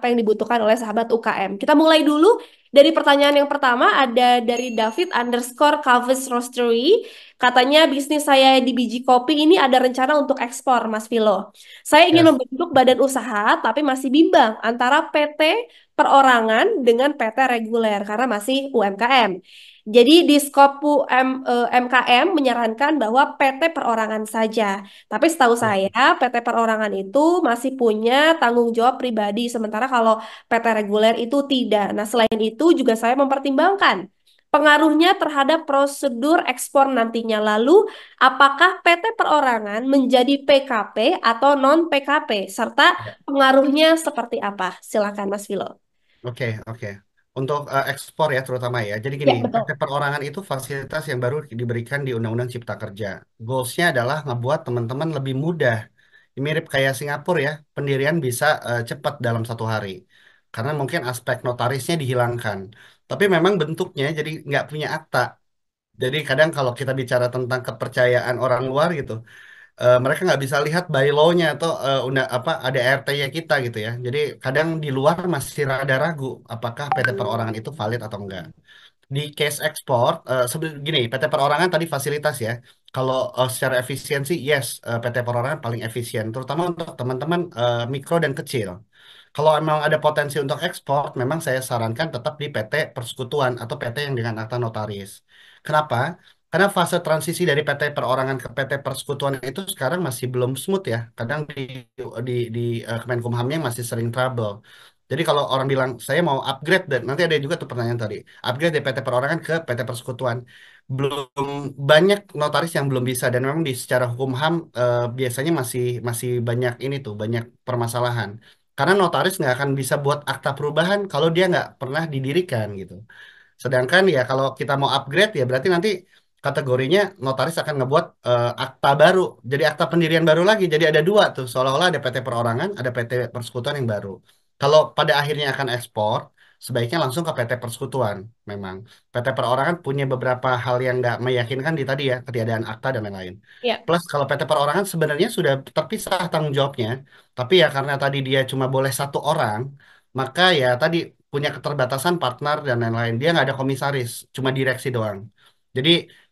apa yang dibutuhkan oleh sahabat UKM. Kita mulai dulu dari pertanyaan yang pertama ada dari David underscore Kavis Roastery. Katanya bisnis saya di biji kopi ini ada rencana untuk ekspor, Mas Vilo. Saya ingin yes. membentuk badan usaha, tapi masih bimbang antara PT perorangan dengan PT reguler karena masih UMKM. Jadi di skop UM, MKM eh, menyarankan bahwa PT perorangan saja. Tapi setahu iya. saya PT perorangan itu masih punya tanggung jawab pribadi sementara kalau PT reguler itu tidak. Nah, selain itu juga saya mempertimbangkan pengaruhnya terhadap prosedur ekspor nantinya. Lalu, apakah PT perorangan menjadi PKP atau non PKP serta iya. pengaruhnya seperti apa? Silakan Mas Vilo. Oke, oke. Untuk uh, ekspor ya terutama ya. Jadi gini, Ya, betul. perorangan itu fasilitas yang baru diberikan di Undang-Undang Cipta Kerja. Goalsnya adalah ngebuat teman-teman lebih mudah. Mirip kayak Singapura ya, pendirian bisa uh, cepat dalam satu hari. Karena mungkin aspek notarisnya dihilangkan. Tapi memang bentuknya jadi nggak punya akta. Jadi kadang kalau kita bicara tentang kepercayaan orang luar gitu, Eh, mereka nggak bisa lihat bylaw-nya atau uh, apa ada RT-nya kita gitu ya. Jadi kadang di luar masih rada ragu apakah PT perorangan itu valid atau enggak. Di case ekspor uh, eh, gini PT perorangan tadi fasilitas ya. Kalau uh, secara efisiensi yes uh, PT perorangan paling efisien terutama untuk teman-teman uh, mikro dan kecil. Kalau memang ada potensi untuk ekspor, memang saya sarankan tetap di PT Persekutuan atau PT yang dengan akta notaris. Kenapa? Karena fase transisi dari PT perorangan ke PT persekutuan itu sekarang masih belum smooth ya. Kadang di di, di eh, Kemenkumhamnya masih sering trouble. Jadi kalau orang bilang saya mau upgrade dan nanti ada juga tuh pertanyaan tadi, upgrade dari PT perorangan ke PT persekutuan. Belum banyak notaris yang belum bisa dan memang di secara hukum HAM uh, biasanya masih masih banyak ini tuh, banyak permasalahan. Karena notaris nggak akan bisa buat akta perubahan kalau dia nggak pernah didirikan gitu. Sedangkan ya kalau kita mau upgrade ya berarti nanti kategorinya notaris akan ngebuat uh, akta baru, jadi akta pendirian baru lagi. Jadi ada dua tuh, seolah-olah ada PT perorangan, ada PT persekutuan yang baru. Kalau pada akhirnya akan ekspor, sebaiknya langsung ke PT persekutuan. Memang PT perorangan punya beberapa hal yang nggak meyakinkan di tadi ya, ketiadaan akta dan lain-lain. Yeah. Plus kalau PT perorangan sebenarnya sudah terpisah tanggung jawabnya, tapi ya karena tadi dia cuma boleh satu orang, maka ya tadi punya keterbatasan partner dan lain-lain. Dia nggak ada komisaris, cuma direksi doang. Jadi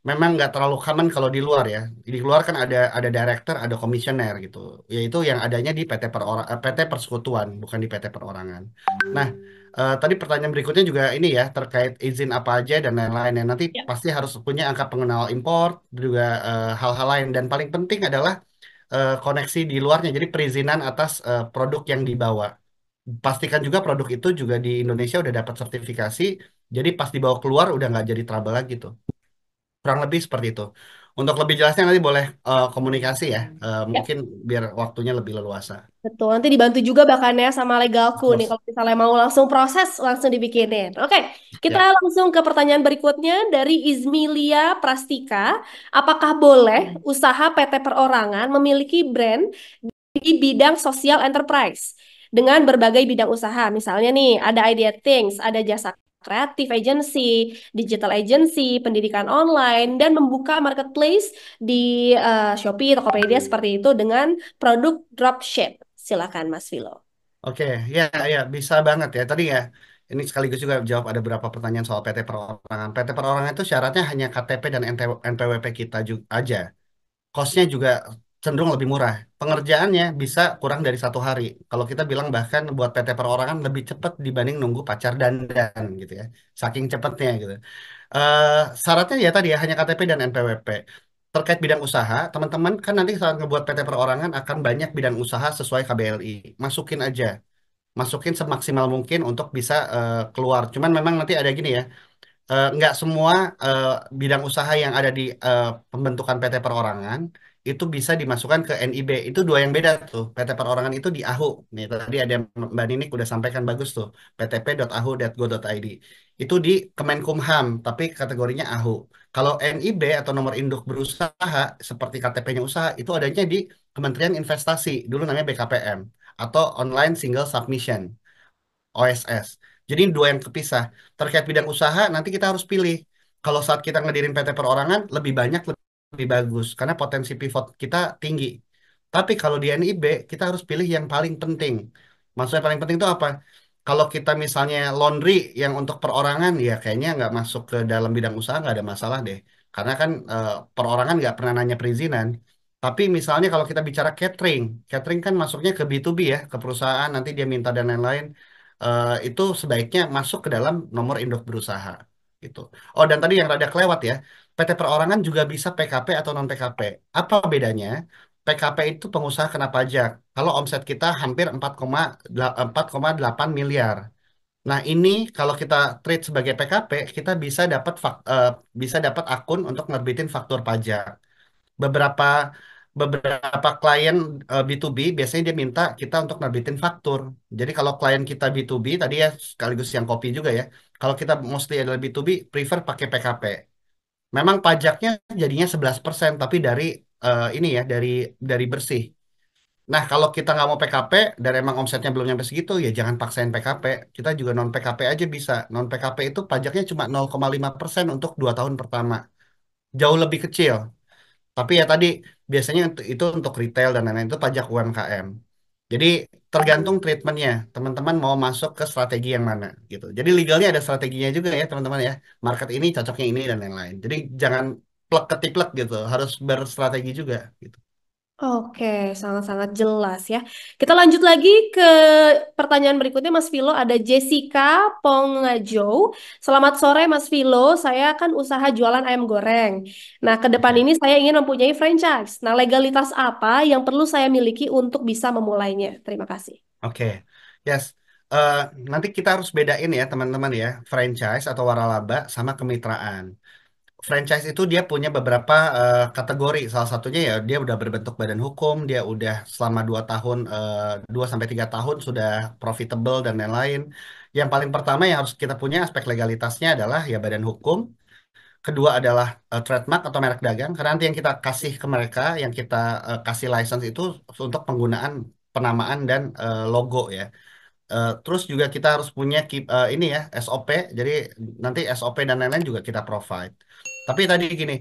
memang nggak terlalu common kalau di luar ya. Di luar kan ada ada director, ada komisioner gitu. Yaitu yang adanya di PT perora, eh, PT Persekutuan, bukan di PT Perorangan. Nah, uh, tadi pertanyaan berikutnya juga ini ya terkait izin apa aja dan lain-lain. Ya. nanti ya. pasti harus punya angka pengenal impor juga eh, hal-hal uh, lain dan paling penting adalah uh, koneksi di luarnya. Jadi perizinan atas produk yang dibawa. Pastikan juga produk itu juga di Indonesia udah dapat sertifikasi. Jadi pas dibawa keluar udah nggak jadi trouble lagi tuh kurang lebih seperti itu. Untuk lebih jelasnya nanti boleh uh, komunikasi ya, uh, mungkin biar waktunya lebih leluasa. betul. Nanti dibantu juga bahkan ya sama legalku nih kalau misalnya mau langsung proses langsung dibikinin. Oke, ya. kita ya. langsung ke pertanyaan berikutnya dari Izmilia Prastika. Apakah boleh hmm. usaha PT perorangan memiliki brand di bidang social enterprise dengan berbagai bidang usaha? Misalnya nih, ada idea things, ada jasa kreatif agency, digital agency, pendidikan online, dan membuka marketplace di uh, Shopee, Tokopedia seperti itu dengan produk dropship. Silakan Mas Vilo. Oke, okay. ya ya bisa banget ya tadi ya. Ini sekaligus juga jawab ada beberapa pertanyaan soal PT perorangan. PT perorangan itu syaratnya hanya KTP dan NPWP kita juga aja. Kosnya juga cenderung lebih murah pengerjaannya bisa kurang dari satu hari. Kalau kita bilang bahkan buat PT perorangan lebih cepat dibanding nunggu pacar dandan gitu ya, saking cepatnya gitu. Uh, syaratnya ya tadi ya hanya KTP dan NPWP. Terkait bidang usaha, teman-teman kan nanti saat ngebuat PT perorangan akan banyak bidang usaha sesuai KBLI. Masukin aja, masukin semaksimal mungkin untuk bisa uh, keluar. Cuman memang nanti ada gini ya, uh, nggak semua uh, bidang usaha yang ada di uh, pembentukan PT perorangan itu bisa dimasukkan ke NIB. Itu dua yang beda tuh. PT Perorangan itu di AHU. Nih, tadi ada Mbak Ninik udah sampaikan bagus tuh. ptp.ahu.go.id. Itu di Kemenkumham, tapi kategorinya AHU. Kalau NIB atau nomor induk berusaha, seperti KTP-nya usaha, itu adanya di Kementerian Investasi. Dulu namanya BKPM. Atau Online Single Submission. OSS. Jadi dua yang kepisah. Terkait bidang usaha, nanti kita harus pilih. Kalau saat kita ngedirin PT perorangan, lebih banyak lebih lebih bagus karena potensi pivot kita tinggi. Tapi kalau di NIB kita harus pilih yang paling penting. Maksudnya paling penting itu apa? Kalau kita misalnya laundry yang untuk perorangan ya kayaknya nggak masuk ke dalam bidang usaha nggak ada masalah deh. Karena kan eh, perorangan nggak pernah nanya perizinan. Tapi misalnya kalau kita bicara catering, catering kan masuknya ke B2B ya, ke perusahaan nanti dia minta dan lain-lain. Eh, itu sebaiknya masuk ke dalam nomor induk berusaha gitu. Oh dan tadi yang rada kelewat ya, PT perorangan juga bisa PKP atau non PKP. Apa bedanya? PKP itu pengusaha kena pajak. Kalau omset kita hampir 4,8 miliar. Nah, ini kalau kita treat sebagai PKP, kita bisa dapat uh, bisa dapat akun untuk nerbitin faktur pajak. Beberapa beberapa klien uh, eh, B2B biasanya dia minta kita untuk nerbitin faktur. Jadi kalau klien kita B2B tadi ya sekaligus yang kopi juga ya. Kalau kita mostly adalah B2B prefer pakai PKP. Memang pajaknya jadinya 11%, tapi dari eh, ini ya, dari dari bersih. Nah, kalau kita nggak mau PKP dan emang omsetnya belum nyampe segitu, ya jangan paksain PKP. Kita juga non PKP aja bisa. Non PKP itu pajaknya cuma 0,5% untuk dua tahun pertama. Jauh lebih kecil. Tapi ya tadi biasanya itu untuk retail dan lain-lain itu pajak UMKM. Jadi tergantung treatmentnya teman-teman mau masuk ke strategi yang mana gitu jadi legalnya ada strateginya juga ya teman-teman ya market ini cocoknya ini dan lain-lain jadi jangan plek ketik plek gitu harus berstrategi juga gitu Oke, sangat-sangat jelas ya. Kita lanjut lagi ke pertanyaan berikutnya, Mas Vilo. Ada Jessica Pongajo. Selamat sore, Mas Vilo. Saya kan usaha jualan ayam goreng. Nah, ke depan iya. ini saya ingin mempunyai franchise. Nah, legalitas apa yang perlu saya miliki untuk bisa memulainya? Terima kasih. Oke, yes. Uh, nanti kita harus bedain ya, teman-teman ya, franchise atau waralaba sama kemitraan franchise itu dia punya beberapa uh, kategori. Salah satunya ya dia udah berbentuk badan hukum, dia udah selama 2 tahun uh, sampai tiga tahun sudah profitable dan lain-lain. Yang paling pertama yang harus kita punya aspek legalitasnya adalah ya badan hukum. Kedua adalah uh, trademark atau merek dagang. Karena nanti yang kita kasih ke mereka, yang kita uh, kasih license itu untuk penggunaan penamaan dan uh, logo ya. Uh, terus juga kita harus punya keep, uh, ini ya SOP. Jadi nanti SOP dan lain-lain juga kita provide. Tapi tadi gini,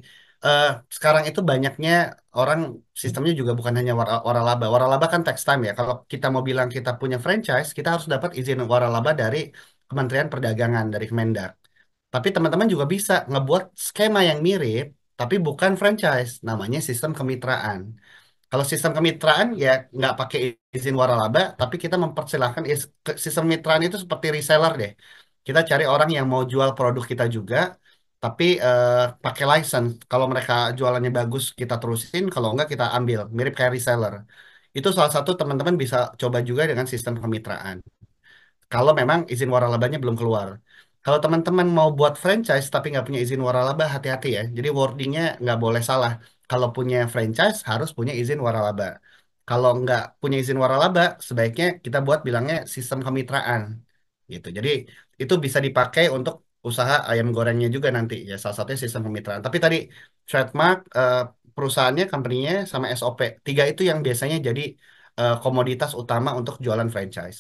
uh, sekarang itu banyaknya orang sistemnya juga bukan hanya wara, waralaba. Waralaba kan tax time ya. Kalau kita mau bilang kita punya franchise, kita harus dapat izin waralaba dari Kementerian Perdagangan dari Kemendak. Tapi teman-teman juga bisa ngebuat skema yang mirip, tapi bukan franchise. Namanya sistem kemitraan. Kalau sistem kemitraan ya nggak pakai izin waralaba, tapi kita mempersilahkan sistem kemitraan itu seperti reseller deh. Kita cari orang yang mau jual produk kita juga, tapi eh, pakai license. Kalau mereka jualannya bagus kita terusin, kalau enggak kita ambil. Mirip kayak reseller. Itu salah satu teman-teman bisa coba juga dengan sistem kemitraan. Kalau memang izin waralabanya belum keluar. Kalau teman-teman mau buat franchise tapi nggak punya izin waralaba, hati-hati ya. Jadi wordingnya nggak boleh salah kalau punya franchise harus punya izin waralaba. Kalau nggak punya izin waralaba, sebaiknya kita buat bilangnya sistem kemitraan gitu. Jadi itu bisa dipakai untuk usaha ayam gorengnya juga nanti ya salah satunya sistem kemitraan. Tapi tadi trademark eh, perusahaannya, company-nya sama SOP tiga itu yang biasanya jadi eh, komoditas utama untuk jualan franchise.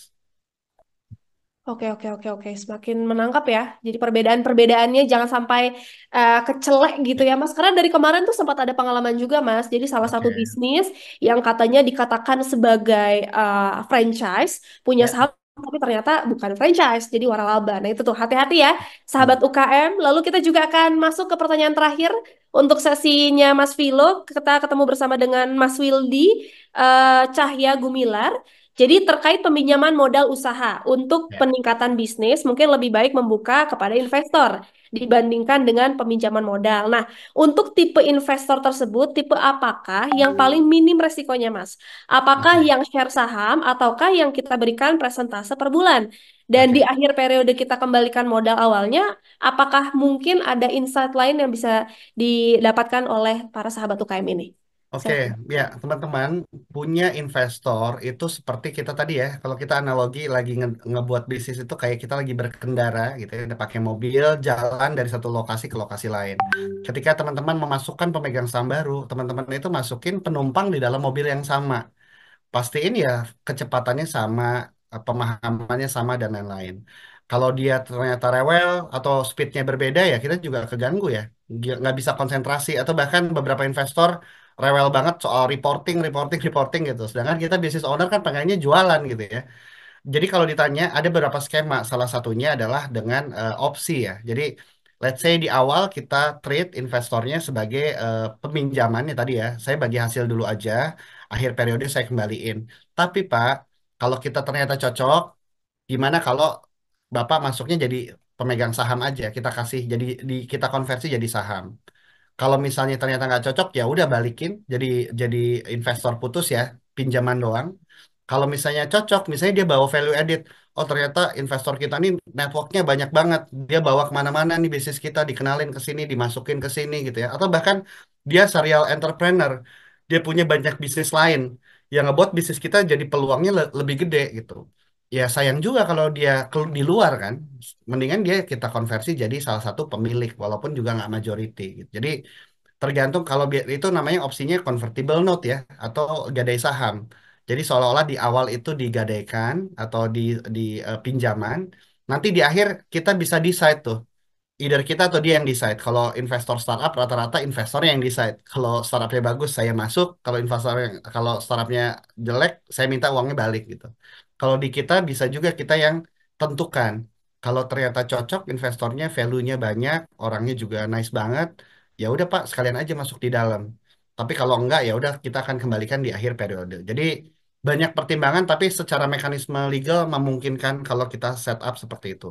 Oke, oke, oke, oke. Semakin menangkap ya. Jadi perbedaan-perbedaannya jangan sampai uh, kecelek gitu ya, Mas. Karena dari kemarin tuh sempat ada pengalaman juga, Mas. Jadi salah satu bisnis yang katanya dikatakan sebagai uh, franchise, punya ya. saham tapi ternyata bukan franchise, jadi waralaba. Nah, itu tuh hati-hati ya, ya. sahabat UKM. Lalu kita juga akan masuk ke pertanyaan terakhir untuk sesinya Mas Vilo. Kita ketemu bersama dengan Mas Wildi uh, Cahya Gumilar jadi terkait peminjaman modal usaha untuk ya. peningkatan bisnis mungkin lebih baik membuka kepada investor dibandingkan dengan peminjaman modal. Nah, untuk tipe investor tersebut, tipe apakah yang hmm. paling minim resikonya, Mas? Apakah okay. yang share saham ataukah yang kita berikan presentase per bulan? Dan okay. di akhir periode kita kembalikan modal awalnya, apakah mungkin ada insight lain yang bisa didapatkan oleh para sahabat UKM ini? Oke, okay, ya teman-teman punya investor itu seperti kita tadi ya. Kalau kita analogi lagi nge ngebuat bisnis itu kayak kita lagi berkendara gitu ya, pakai mobil jalan dari satu lokasi ke lokasi lain. Ketika teman-teman memasukkan pemegang saham baru, teman-teman itu masukin penumpang di dalam mobil yang sama. Pastiin ya kecepatannya sama, pemahamannya sama dan lain-lain. Kalau dia ternyata rewel atau speednya berbeda ya kita juga keganggu ya. Nggak bisa konsentrasi atau bahkan beberapa investor rewel banget soal reporting, reporting, reporting gitu. Sedangkan kita bisnis owner kan pengennya jualan gitu ya. Jadi kalau ditanya ada beberapa skema, salah satunya adalah dengan uh, opsi ya. Jadi let's say di awal kita treat investornya sebagai uh, ya tadi ya. Saya bagi hasil dulu aja, akhir periode saya kembaliin. Tapi Pak, kalau kita ternyata cocok, gimana kalau Bapak masuknya jadi pemegang saham aja, kita kasih jadi di, kita konversi jadi saham kalau misalnya ternyata nggak cocok ya udah balikin jadi jadi investor putus ya pinjaman doang kalau misalnya cocok misalnya dia bawa value edit, oh ternyata investor kita nih networknya banyak banget dia bawa kemana-mana nih bisnis kita dikenalin ke sini dimasukin ke sini gitu ya atau bahkan dia serial entrepreneur dia punya banyak bisnis lain yang ngebuat bisnis kita jadi peluangnya lebih gede gitu ya sayang juga kalau dia di luar kan mendingan dia kita konversi jadi salah satu pemilik walaupun juga nggak majority gitu. Jadi tergantung kalau itu namanya opsinya convertible note ya atau gadai saham. Jadi seolah-olah di awal itu digadaikan atau di di uh, pinjaman, nanti di akhir kita bisa decide tuh either kita atau dia yang decide. Kalau investor startup rata-rata investornya yang decide. Kalau startupnya bagus saya masuk, kalau investor yang- kalau startupnya jelek saya minta uangnya balik gitu. Kalau di kita bisa juga kita yang tentukan. Kalau ternyata cocok, investornya value-nya banyak, orangnya juga nice banget, ya udah Pak, sekalian aja masuk di dalam. Tapi kalau enggak ya udah kita akan kembalikan di akhir periode. Jadi banyak pertimbangan tapi secara mekanisme legal memungkinkan kalau kita setup seperti itu.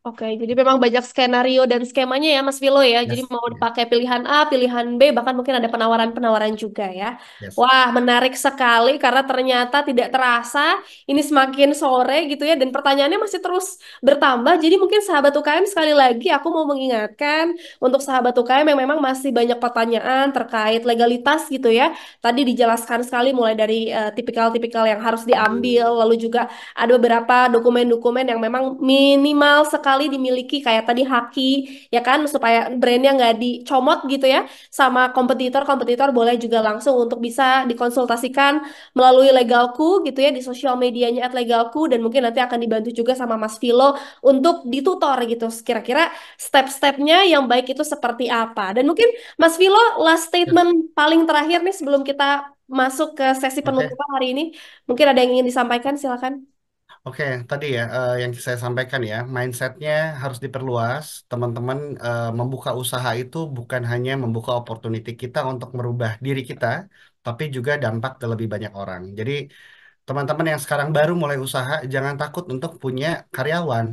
Oke, jadi memang banyak skenario dan skemanya ya Mas Vilo ya. Yes, jadi mau yes. Ya. pakai pilihan A, pilihan B, bahkan mungkin ada penawaran-penawaran juga ya. Yes. Wah, menarik sekali karena ternyata tidak terasa ini semakin sore gitu ya dan pertanyaannya masih terus bertambah. Jadi mungkin sahabat UKM sekali lagi aku mau mengingatkan untuk sahabat UKM yang memang masih banyak pertanyaan terkait legalitas gitu ya. Tadi dijelaskan sekali mulai dari tipikal eh, tipikal-tipikal yang harus diambil lalu juga ada beberapa dokumen-dokumen yang memang minimal sekali sekali dimiliki kayak tadi Haki ya kan supaya brandnya nggak dicomot gitu ya sama kompetitor-kompetitor boleh juga langsung untuk bisa dikonsultasikan melalui legalku gitu ya di sosial medianya at legalku dan mungkin nanti akan dibantu juga sama Mas Vilo untuk ditutor gitu kira-kira step-stepnya yang baik itu seperti apa dan mungkin Mas Vilo last statement paling terakhir nih sebelum kita masuk ke sesi penutupan okay. hari ini mungkin ada yang ingin disampaikan silakan Oke, tadi ya uh, yang saya sampaikan ya, mindsetnya harus diperluas. Teman-teman eh, membuka usaha itu bukan hanya membuka opportunity kita untuk merubah diri kita, tapi juga dampak ke lebih banyak orang. Jadi teman-teman yang sekarang baru mulai usaha, jangan takut untuk punya karyawan.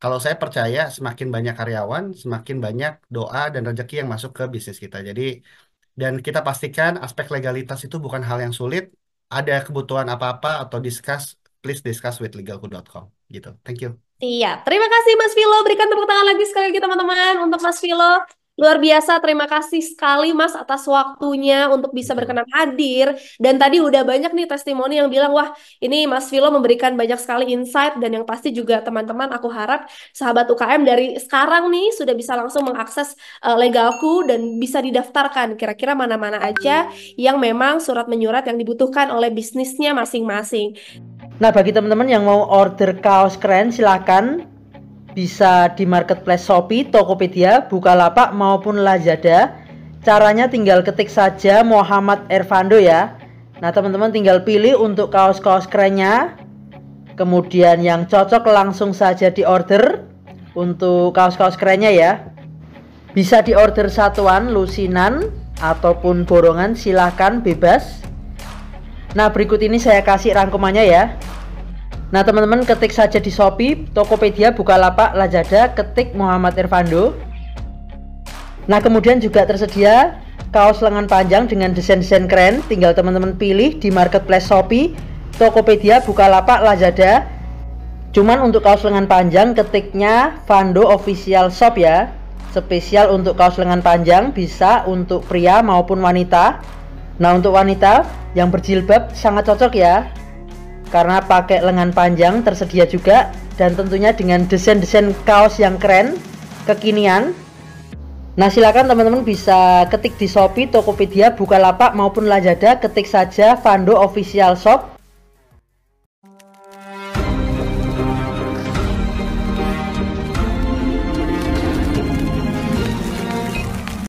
Kalau saya percaya semakin banyak karyawan, semakin banyak doa dan rezeki yang masuk ke bisnis kita. Jadi dan kita pastikan aspek legalitas itu bukan hal yang sulit. Ada kebutuhan apa-apa atau discuss please discuss with legalku.com gitu. Thank you. Iya, terima kasih Mas Vilo. Berikan tepuk tangan lagi sekali lagi teman-teman untuk Mas Vilo. Luar biasa, terima kasih sekali Mas atas waktunya untuk bisa berkenan hadir. Dan tadi udah banyak nih testimoni yang bilang, wah ini Mas Vilo memberikan banyak sekali insight dan yang pasti juga teman-teman aku harap sahabat UKM dari sekarang nih sudah bisa langsung mengakses uh, legalku dan bisa didaftarkan kira-kira mana-mana aja yang memang surat menyurat yang dibutuhkan oleh bisnisnya masing-masing. Nah, bagi teman-teman yang mau order kaos keren silahkan bisa di marketplace Shopee, Tokopedia, Bukalapak maupun Lazada. Caranya tinggal ketik saja Muhammad Ervando ya. Nah, teman-teman tinggal pilih untuk kaos-kaos kerennya. Kemudian yang cocok langsung saja di order untuk kaos-kaos kerennya ya. Bisa di order satuan, lusinan ataupun borongan silahkan bebas. Nah, berikut ini saya kasih rangkumannya ya. Nah, teman-teman ketik saja di Shopee, Tokopedia, Bukalapak, Lazada, ketik Muhammad Irvando. Nah, kemudian juga tersedia kaos lengan panjang dengan desain-desain keren. Tinggal teman-teman pilih di marketplace Shopee, Tokopedia, Bukalapak, Lazada. Cuman untuk kaos lengan panjang ketiknya Vando Official Shop ya. Spesial untuk kaos lengan panjang bisa untuk pria maupun wanita. Nah, untuk wanita yang berjilbab sangat cocok ya, karena pakai lengan panjang tersedia juga dan tentunya dengan desain-desain kaos yang keren, kekinian. Nah silakan teman-teman bisa ketik di Shopee, Tokopedia, Bukalapak maupun Lazada ketik saja Vando Official Shop